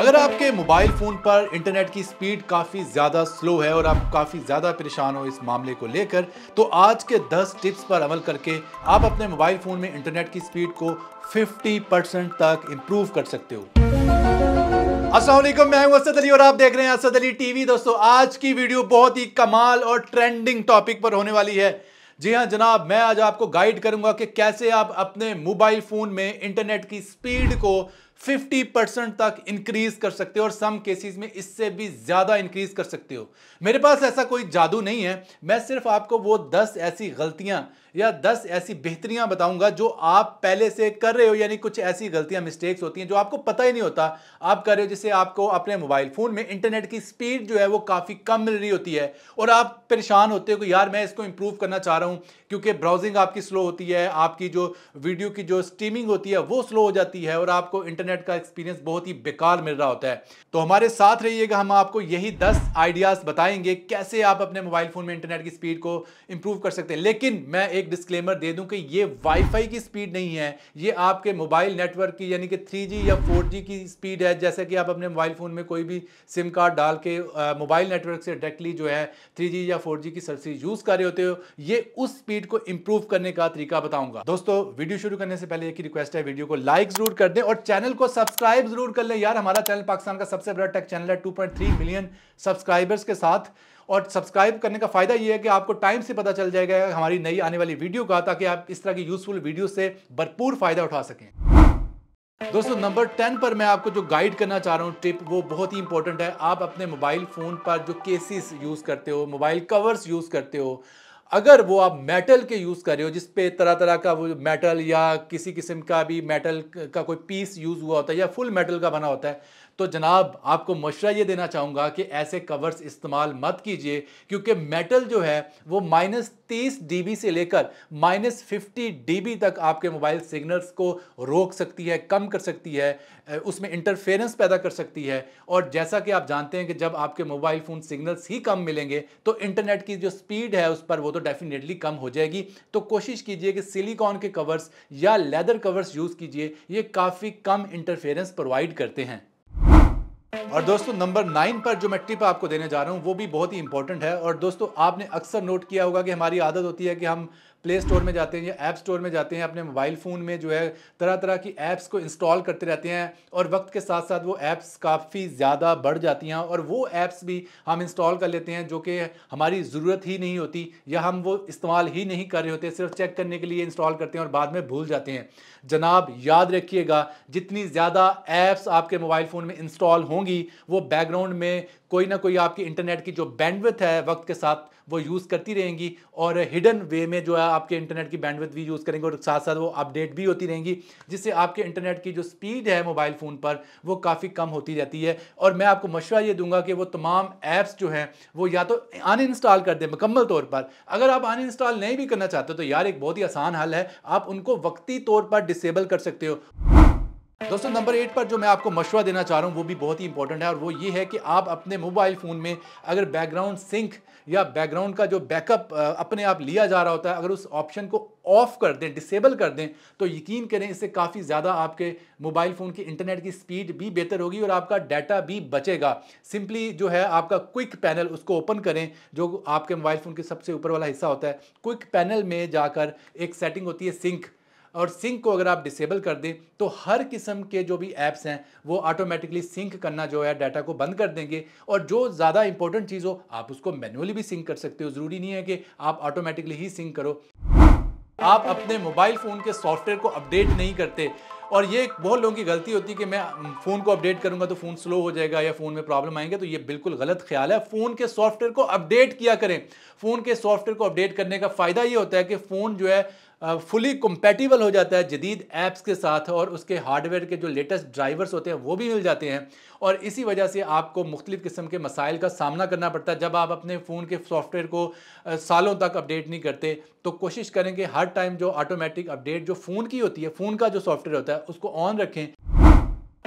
अगर आपके mobile phone पर इंटरनेट की स्पीड काफ़ी ज़्यादा स्लो है और आप काफ़ी ज़्यादा परेशान हो इस मामले को लेकर तो आज के 10 टिप्स पर अमल करके आप अपने मोबाइल फ़ोन में इंटरनेट की स्पीड को 50 परसेंट तक इंप्रूव कर सकते हो असलम मैं हूं असद अली और आप देख रहे हैं असद अली टीवी दोस्तों आज की वीडियो बहुत ही कमाल और ट्रेंडिंग टॉपिक पर होने वाली है जी हाँ जनाब मैं आज आपको गाइड करूंगा कि कैसे आप अपने मोबाइल फ़ोन में इंटरनेट की स्पीड को 50 परसेंट तक इंक्रीज कर सकते हो और सम केसेस में इससे भी ज़्यादा इंक्रीज कर सकते हो मेरे पास ऐसा कोई जादू नहीं है मैं सिर्फ आपको वो 10 ऐसी गलतियां या 10 ऐसी बेहतरियां बताऊंगा जो आप पहले से कर रहे हो यानी कुछ ऐसी गलतियां मिस्टेक्स होती हैं जो आपको पता ही नहीं होता आप कर रहे हो जिससे आपको अपने मोबाइल फ़ोन में इंटरनेट की स्पीड जो है वो काफ़ी कम मिल रही होती है और आप परेशान होते हो कि यार मैं इसको इंप्रूव करना चाह रहा हूँ क्योंकि ब्राउजिंग आपकी स्लो होती है आपकी जो वीडियो की जो स्ट्रीमिंग होती है वो स्लो हो जाती है और आपको इंटरनेट इंटरनेट का एक्सपीरियंस बहुत ही बेकार मिल रहा होता है तो हमारे साथ रहिएगा हम आपको यही दस आइडियाज़ बताएंगे कैसे आप अपने मोबाइल फ़ोन में इंटरनेट की स्पीड को इंप्रूव कर सकते हैं लेकिन मैं एक डिस्क्लेमर दे दूं कि ये वाईफाई की स्पीड नहीं है ये आपके मोबाइल नेटवर्क की यानी कि थ्री या फोर की स्पीड है जैसे कि आप अपने मोबाइल फ़ोन में कोई भी सिम कार्ड डाल के मोबाइल नेटवर्क से डायरेक्टली जो है थ्री या फोर की सर्विस यूज़ कर रहे होते हो ये उस स्पीड को इंप्रूव करने का तरीका बताऊंगा दोस्तों वीडियो शुरू करने से पहले एक ही रिक्वेस्ट है वीडियो को लाइक जरूर कर दें और चैनल को सब्सक्राइब जरूर कर लें यार हमारा चैनल पाकिस्तान का सबसे बड़ा टेक चैनल है 2.3 मिलियन सब्सक्राइबर्स के साथ और सब्सक्राइब करने का फ़ायदा यह है कि आपको टाइम से पता चल जाएगा हमारी नई आने वाली वीडियो का ताकि आप इस तरह की यूज़फुल वीडियो से भरपूर फ़ायदा उठा सकें दोस्तों नंबर टेन पर मैं आपको जो गाइड करना चाह रहा हूँ टिप वो बहुत ही इंपॉर्टेंट है आप अपने मोबाइल फ़ोन पर जो केसेस यूज़ करते हो मोबाइल कवर्स यूज़ करते हो अगर वो आप मेटल के यूज़ कर रहे हो जिस पे तरह तरह का वो मेटल या किसी किस्म का भी मेटल का कोई पीस यूज़ हुआ होता है या फुल मेटल का बना होता है तो जनाब आपको मशरा ये देना चाहूँगा कि ऐसे कवर्स इस्तेमाल मत कीजिए क्योंकि मेटल जो है वो माइनस तीस डी से लेकर माइनस फिफ्टी डी तक आपके मोबाइल सिग्नल्स को रोक सकती है कम कर सकती है उसमें इंटरफेरेंस पैदा कर सकती है और जैसा कि आप जानते हैं कि जब आपके मोबाइल फ़ोन सिग्नल्स ही कम मिलेंगे तो इंटरनेट की जो स्पीड है उस पर वो तो डेफिनेटली कम हो जाएगी तो कोशिश कीजिए कि सिलिकॉन के कवर्स या लेदर कवर्स यूज़ कीजिए ये काफ़ी कम इंटरफेरेंस प्रोवाइड करते हैं और दोस्तों नंबर नाइन पर जो मैं टिप आपको देने जा रहा हूँ वो भी बहुत ही इंपॉर्टेंट है और दोस्तों आपने अक्सर नोट किया होगा कि हमारी आदत होती है कि हम प्ले स्टोर में जाते हैं या ऐप स्टोर में जाते हैं अपने मोबाइल फ़ोन में जो है तरह तरह की ऐप्स को इंस्टॉल करते रहते हैं और वक्त के साथ साथ वो ऐप्स काफ़ी ज़्यादा बढ़ जाती हैं और वो ऐप्स भी हम इंस्टॉल कर लेते हैं जो कि हमारी ज़रूरत ही नहीं होती या हम वो इस्तेमाल ही नहीं कर रहे होते सिर्फ चेक करने के लिए इंस्टॉल करते हैं और बाद में भूल जाते हैं जनाब याद रखिएगा जितनी ज़्यादा ऐप्स आपके मोबाइल फ़ोन में इंस्टॉल होंगी वो बैकग्राउंड में कोई ना कोई आपकी इंटरनेट की जो बैंडविथ है वक्त के साथ वो यूज़ करती रहेंगी और हिडन वे में जो है आपके इंटरनेट की बैंडविथ भी यूज़ करेंगे और साथ साथ वो अपडेट भी होती रहेंगी जिससे आपके इंटरनेट की जो स्पीड है मोबाइल फ़ोन पर वो काफ़ी कम होती रहती है और मैं आपको मशवरा ये दूंगा कि वो तमाम ऐप्स जो हैं वो या तो इंस्टॉल कर दें मुकम्मल तौर पर अगर आप इंस्टॉल नहीं भी करना चाहते तो यार एक बहुत ही आसान हल है आप उनको वक्ती तौर पर डिसेबल कर सकते हो दोस्तों नंबर एट पर जो मैं आपको मशवरा देना चाह रहा हूँ वो भी बहुत ही इंपॉर्टेंट है और वो ये है कि आप अपने मोबाइल फ़ोन में अगर बैकग्राउंड सिंक या बैकग्राउंड का जो बैकअप अपने आप लिया जा रहा होता है अगर उस ऑप्शन को ऑफ कर दें डिसेबल कर दें तो यकीन करें इससे काफ़ी ज़्यादा आपके मोबाइल फ़ोन की इंटरनेट की स्पीड भी बेहतर होगी और आपका डाटा भी बचेगा सिंपली जो है आपका क्विक पैनल उसको ओपन करें जो आपके मोबाइल फ़ोन के सबसे ऊपर वाला हिस्सा होता है क्विक पैनल में जाकर एक सेटिंग होती है सिंक और सिंक को अगर आप डिसेबल कर दें तो हर किस्म के जो भी ऐप्स हैं वो ऑटोमेटिकली सिंक करना जो है डाटा को बंद कर देंगे और जो ज़्यादा इंपॉर्टेंट चीज़ हो आप उसको मैनुअली भी सिंक कर सकते हो ज़रूरी नहीं है कि आप ऑटोमेटिकली ही सिंक करो आप अपने मोबाइल फ़ोन के सॉफ्टवेयर को अपडेट नहीं करते और ये बहुत लोगों की गलती होती है कि मैं फ़ोन को अपडेट करूंगा तो फ़ोन स्लो हो जाएगा या फ़ोन में प्रॉब्लम आएंगे तो ये बिल्कुल गलत ख्याल है फ़ोन के सॉफ्टवेयर को अपडेट किया करें फ़ोन के सॉफ्टवेयर को अपडेट करने का फ़ायदा ये होता है कि फ़ोन जो है फुली कंपेटिबल हो जाता है जदीद ऐप्स के साथ और उसके हार्डवेयर के जो लेटेस्ट ड्राइवर्स होते हैं वो भी मिल जाते हैं और इसी वजह से आपको मुख्तलिफ़ किस्म के मसाइल का सामना करना पड़ता है जब आप अपने फ़ोन के सॉफ्टवेयर को सालों तक अपडेट नहीं करते तो कोशिश करें कि हर टाइम जो ऑटोमेटिक अपडेट जो फ़ोन की होती है फ़ोन का जो सॉफ्टवेयर होता है उसको ऑन रखें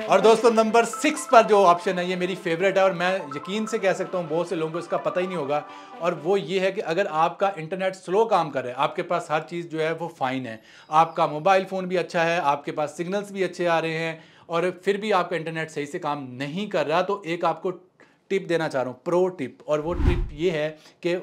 और दोस्तों नंबर सिक्स पर जो ऑप्शन है ये मेरी फेवरेट है और मैं यकीन से कह सकता हूँ बहुत से लोगों को इसका पता ही नहीं होगा और वो ये है कि अगर आपका इंटरनेट स्लो काम करे आपके पास हर चीज़ जो है वो फाइन है आपका मोबाइल फ़ोन भी अच्छा है आपके पास सिग्नल्स भी अच्छे आ रहे हैं और फिर भी आपका इंटरनेट सही से काम नहीं कर रहा तो एक आपको टिप देना चाह रहा हूँ प्रो टिप और वो टिप ये है कि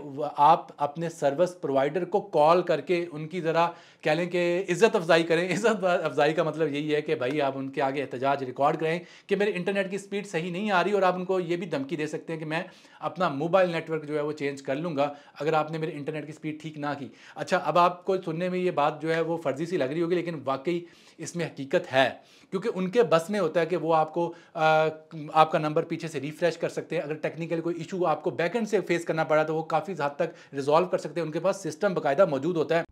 आप अपने सर्विस प्रोवाइडर को कॉल करके उनकी ज़रा कह लें कि इज़्ज़त अफजाई करें इज़्ज़त अफजाई का मतलब यही है कि भाई आप उनके आगे एहतजाज रिकॉर्ड करें कि मेरे इंटरनेट की स्पीड सही नहीं आ रही और आप उनको ये भी धमकी दे सकते हैं कि मैं अपना मोबाइल नेटवर्क जो है वो चेंज कर लूँगा अगर आपने मेरे इंटरनेट की स्पीड ठीक ना की अच्छा अब आपको सुनने में ये बात जो है वो फर्जी सी लग रही होगी लेकिन वाकई इसमें हकीकत है क्योंकि उनके बस में होता है कि वो आपको आ, आपका नंबर पीछे से रिफ्रेश कर सकते हैं अगर टेक्निकल कोई इशू आपको बैकेंड से फेस करना पड़ा तो वो काफ़ी हद तक रिजॉल्व कर सकते हैं उनके पास सिस्टम बाकायदा मौजूद होता है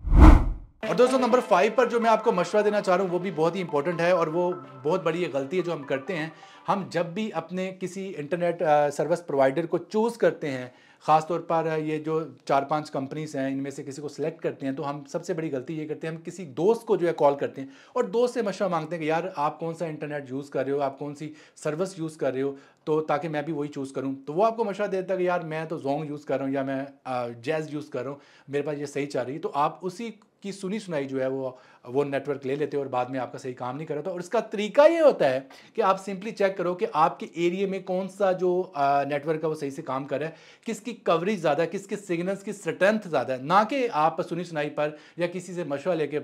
और दोस्तों नंबर फाइव पर जो मैं आपको मशवरा देना चाह रहा हूँ वो भी बहुत ही इंपॉर्टेंट है और वो बहुत बड़ी ये गलती है जो हम करते हैं हम जब भी अपने किसी इंटरनेट सर्विस प्रोवाइडर को चूज़ करते हैं ख़ास तौर पर ये जो चार पांच कंपनीज़ हैं इनमें से किसी को सिलेक्ट करते हैं तो हम सबसे बड़ी गलती ये करते हैं हम किसी दोस्त को जो है कॉल करते हैं और दोस्त से मशवरा मांगते हैं कि यार आप कौन सा इंटरनेट यूज़ कर रहे हो आप कौन सी सर्विस यूज़ कर रहे हो तो ताकि मैं भी वही चूज़ करूँ तो वो आपको मशवरा देता है कि यार मैं तो जोंग यूज़ कर रहा हूँ या मैं जैज़ यूज़ कर रहा हूँ मेरे पास ये सही चाह रही है तो आप उसी की सुनी सुनाई जो है वो वो नेटवर्क ले लेते हो और बाद में आपका सही काम नहीं कर रहा और इसका तरीका ये होता है कि आप सिंपली चेक करो कि आपके एरिए में कौन सा जो नेटवर्क है वो सही से काम कर रहा है किसकी कवरेज ज़्यादा है किसके सिग्नल्स की स्ट्रेंथ ज़्यादा है ना कि आप सुनी सुनाई पर या किसी से मशवरा लेके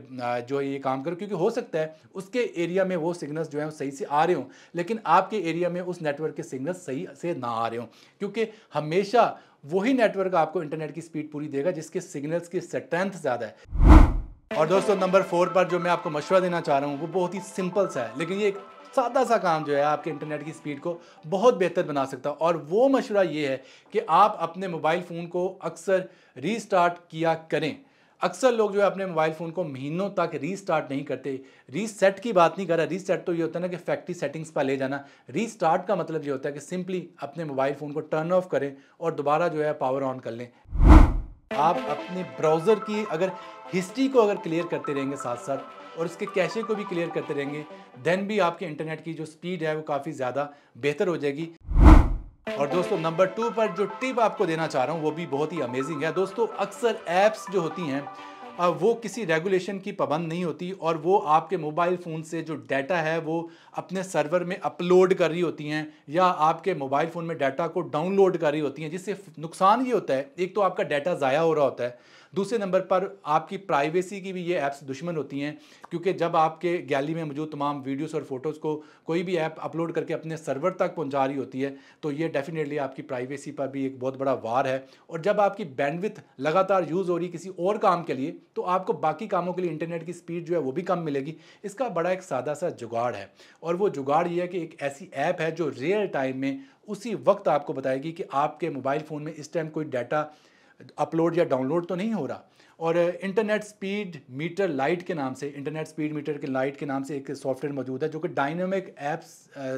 जो है ये काम करो क्योंकि हो सकता है उसके एरिया में वो सिग्नल्स जो है वो सही से आ रहे हों लेकिन आपके एरिया में उस नेटवर्क के सिग्नल्स सही से ना आ रहे हों क्योंकि हमेशा वही नेटवर्क आपको इंटरनेट की स्पीड पूरी देगा जिसके सिग्नल्स की स्ट्रेंथ ज़्यादा है और दोस्तों नंबर फोर पर जो मैं आपको मशवरा देना चाह रहा हूँ वो बहुत ही सिंपल सा है लेकिन ये एक सादा सा काम जो है आपके इंटरनेट की स्पीड को बहुत बेहतर बना सकता है और वो मशवरा ये है कि आप अपने मोबाइल फ़ोन को अक्सर रीस्टार्ट किया करें अक्सर लोग जो है अपने मोबाइल फ़ोन को महीनों तक रीस्टार्ट नहीं करते रीसेट की बात नहीं कर रहा रीसेट तो ये होता है ना कि फैक्ट्री सेटिंग्स पर ले जाना रीस्टार्ट का मतलब ये होता है कि सिंपली अपने मोबाइल फ़ोन को टर्न ऑफ करें और दोबारा जो है पावर ऑन कर लें आप अपने ब्राउज़र की अगर हिस्ट्री को अगर क्लियर करते रहेंगे साथ साथ और उसके कैशे को भी क्लियर करते रहेंगे देन भी आपके इंटरनेट की जो स्पीड है वो काफ़ी ज़्यादा बेहतर हो जाएगी और दोस्तों नंबर टू पर जो टिप आपको देना चाह रहा हूँ वो भी बहुत ही अमेजिंग है दोस्तों अक्सर ऐप्स जो होती हैं वो किसी रेगुलेशन की पाबंद नहीं होती और वो आपके मोबाइल फ़ोन से जो डाटा है वो अपने सर्वर में अपलोड कर रही होती हैं या आपके मोबाइल फ़ोन में डाटा को डाउनलोड कर रही होती हैं जिससे नुकसान ये होता है एक तो आपका डाटा ज़ाया हो रहा होता है दूसरे नंबर पर आपकी प्राइवेसी की भी ये ऐप्स दुश्मन होती हैं क्योंकि जब आपके गैली में मौजूद तमाम वीडियोस और फोटोज़ को कोई भी ऐप अपलोड करके अपने सर्वर तक पहुंचा रही होती है तो ये डेफिनेटली आपकी प्राइवेसी पर भी एक बहुत बड़ा वार है और जब आपकी बैंडविथ लगातार यूज़ हो रही किसी और काम के लिए तो आपको बाकी कामों के लिए इंटरनेट की स्पीड जो है वो भी कम मिलेगी इसका बड़ा एक सादा सा जुगाड़ है और वो जुगाड़ ये है कि एक ऐसी ऐप है जो रियल टाइम में उसी वक्त आपको बताएगी कि आपके मोबाइल फ़ोन में इस टाइम कोई डाटा अपलोड या डाउनलोड तो नहीं हो रहा और इंटरनेट स्पीड मीटर लाइट के नाम से इंटरनेट स्पीड मीटर के लाइट के नाम से एक सॉफ्टवेयर मौजूद है जो कि डायनेमिक ऐप्स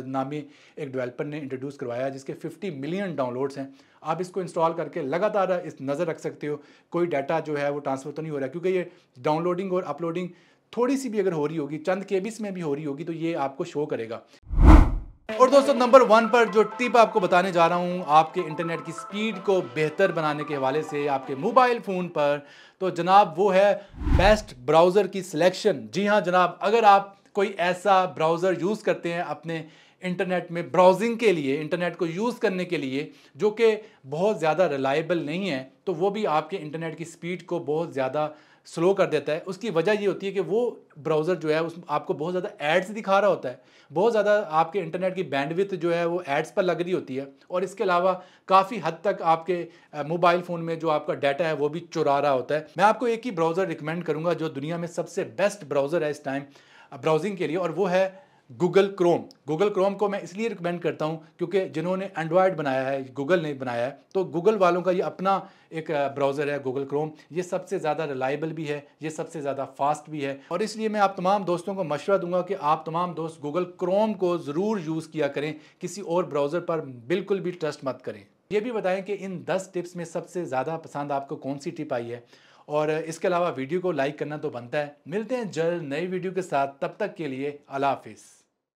नामी एक डेवलपर ने इंट्रोड्यूस करवाया है जिसके 50 मिलियन डाउनलोड्स हैं आप इसको इंस्टॉल करके लगातार इस नज़र रख सकते हो कोई डाटा जो है वो ट्रांसफ़र तो नहीं हो रहा क्योंकि ये डाउनलोडिंग और अपलोडिंग थोड़ी सी भी अगर हो रही होगी चंद केबिस में भी हो रही होगी तो ये आपको शो करेगा और दोस्तों नंबर वन पर जो टिप आपको बताने जा रहा हूँ आपके इंटरनेट की स्पीड को बेहतर बनाने के हवाले से आपके मोबाइल फ़ोन पर तो जनाब वो है बेस्ट ब्राउज़र की सिलेक्शन जी हाँ जनाब अगर आप कोई ऐसा ब्राउज़र यूज़ करते हैं अपने इंटरनेट में ब्राउजिंग के लिए इंटरनेट को यूज़ करने के लिए जो कि बहुत ज़्यादा रिलायबल नहीं है तो वो भी आपके इंटरनेट की स्पीड को बहुत ज़्यादा स्लो कर देता है उसकी वजह ये होती है कि वो ब्राउज़र जो है उस आपको बहुत ज़्यादा एड्स दिखा रहा होता है बहुत ज़्यादा आपके इंटरनेट की बैंडविथ जो है वो एड्स पर लग रही होती है और इसके अलावा काफ़ी हद तक आपके मोबाइल फ़ोन में जो आपका डाटा है वो भी चुरा रहा होता है मैं आपको एक ही ब्राउज़र रिकमेंड करूँगा जो दुनिया में सबसे बेस्ट ब्राउज़र है इस टाइम ब्राउजिंग के लिए और वो है गूगल क्रोम गूगल क्रोम को मैं इसलिए रिकमेंड करता हूँ क्योंकि जिन्होंने एंड्रॉयड बनाया है गूगल ने बनाया है तो गूगल वालों का ये अपना एक ब्राउज़र है गूगल क्रोम ये सबसे ज़्यादा रिलायबल भी है ये सबसे ज़्यादा फास्ट भी है और इसलिए मैं आप तमाम दोस्तों को मशवरा दूंगा कि आप तमाम दोस्त गूगल क्रोम को ज़रूर यूज़ किया करें किसी और ब्राउज़र पर बिल्कुल भी ट्रस्ट मत करें ये भी बताएं कि इन दस टिप्स में सबसे ज़्यादा पसंद आपको कौन सी टिप आई है और इसके अलावा वीडियो को लाइक करना तो बनता है मिलते हैं जल्द नई वीडियो के साथ तब तक के लिए अला हाफिज़